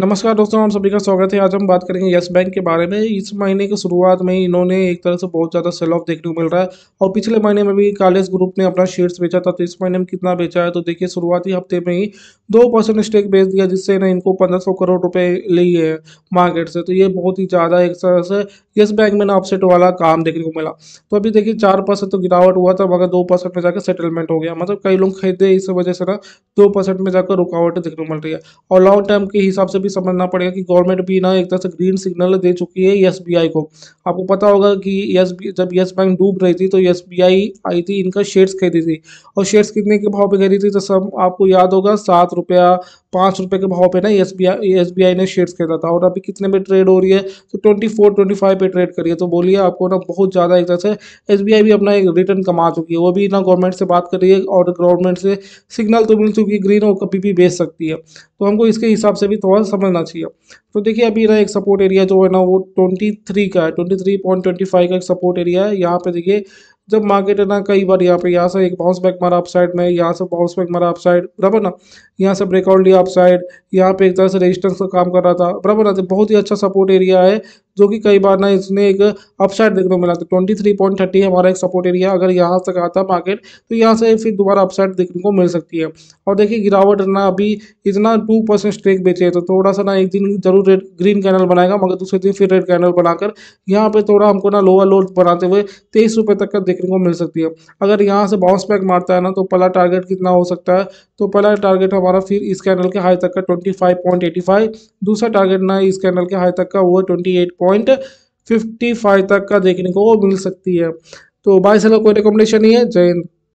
नमस्कार दोस्तों हम सभी का स्वागत है आज हम बात करेंगे यस बैंक के बारे में इस महीने की शुरुआत में इन्होंने एक तरह से बहुत ज़्यादा सेल ऑफ देखने को मिल रहा है और पिछले महीने में भी कालेस ग्रुप ने अपना शेयर्स बेचा था तो इस महीने में कितना बेचा है तो देखिए शुरुआती हफ्ते में ही दो परसेंट स्टेक बेच दिया जिससे ना इनको पंद्रह करोड़ रुपये लिए मार्केट से तो ये बहुत ही ज़्यादा एक तरह से यस बैंक में ना अपसेट वाला काम देखने को मिला तो अभी देखिए चार परसेंट तो गिरावट हुआ था मगर दो परसेंट में जाकर सेटलमेंट हो गया मतलब कई लोग खरीदे इस वजह से ना दो परसेंट में जाकर रुकावट देखने को मिल रही है और लॉन्ग टर्म के हिसाब से भी समझना पड़ेगा कि गवर्नमेंट भी ना एक तरह से ग्रीन सिग्नल दे चुकी है एस को आपको पता होगा कि यस जब यस बैंक डूब रही थी तो एस आई थी इनका शेयर्स खरीदी थी और शेयर्स कितने के भाव पे खरीदी थी तो सब आपको याद होगा सात रुपया पाँच रुपये के भाव पे ना एस बी आई एस बी आई ने शेयर्स खरीदा था और अभी कितने में ट्रेड हो रही है तो ट्वेंटी फोर ट्वेंटी फाइव पे ट्रेड करिए तो बोलिए आपको ना बहुत ज़्यादा एक तरह से एस बी आई भी अपना एक रिटर्न कमा चुकी है वो भी ना गवर्नमेंट से बात कर रही है और गवर्नमेंट से सिग्नल तो मिल चुकी है ग्रीन और कभी भी बेच सकती है तो हमको इसके हिसाब से भी थोड़ा समझना चाहिए तो देखिए अभी ना एक सपोर्ट एरिया जो है ना वो ट्वेंटी थ्री का है twenty three point twenty five का एक सपोर्ट एरिया है यहाँ पे देखिए जब मार्केट है ना कई बार यहाँ पे यहाँ से एक बाउंस बैक मारा अप साइड में यहाँ से बाउंस बैक मारा अप साइड बराबर ना यहाँ से ब्रेकआउट लिया आप साइड यहाँ पे एक तरह से रेजिस्टेंस का काम कर रहा था बराबर ना तो बहुत ही अच्छा सपोर्ट एरिया है जो कि कई बार ना इसमें एक अपसाइड देखने को मिला था ट्वेंटी थ्री पॉइंट थर्टी हमारा एक सपोर्ट एरिया अगर यहाँ तक आता मार्केट तो यहाँ से फिर दोबारा अपसाइड देखने को मिल सकती है और देखिए गिरावट ना अभी इतना टू परसेंट स्ट्रेक बेचे तो थोड़ा सा ना एक दिन जरूर रेड ग्रीन कैनल बनाएगा मगर दूसरे दिन फिर रेड कैनल बनाकर यहाँ पर थोड़ा हमको ना लोअर लोड बनाते हुए तेईस रुपये तक का देखने को मिल सकती है अगर यहाँ से बाउंस बैक मारता है ना तो पहला टारगेट कितना हो सकता है तो पहला टारगेट हमारा फिर इस कैनल के हाई तक का twenty five point eighty five दूसरा टारगेट ना इस कैनल के हाई तक का वो twenty eight point fifty five तक का देखने को मिल सकती है तो बाय सेलर कोई रिकमेंडेशन नहीं है जय हिंद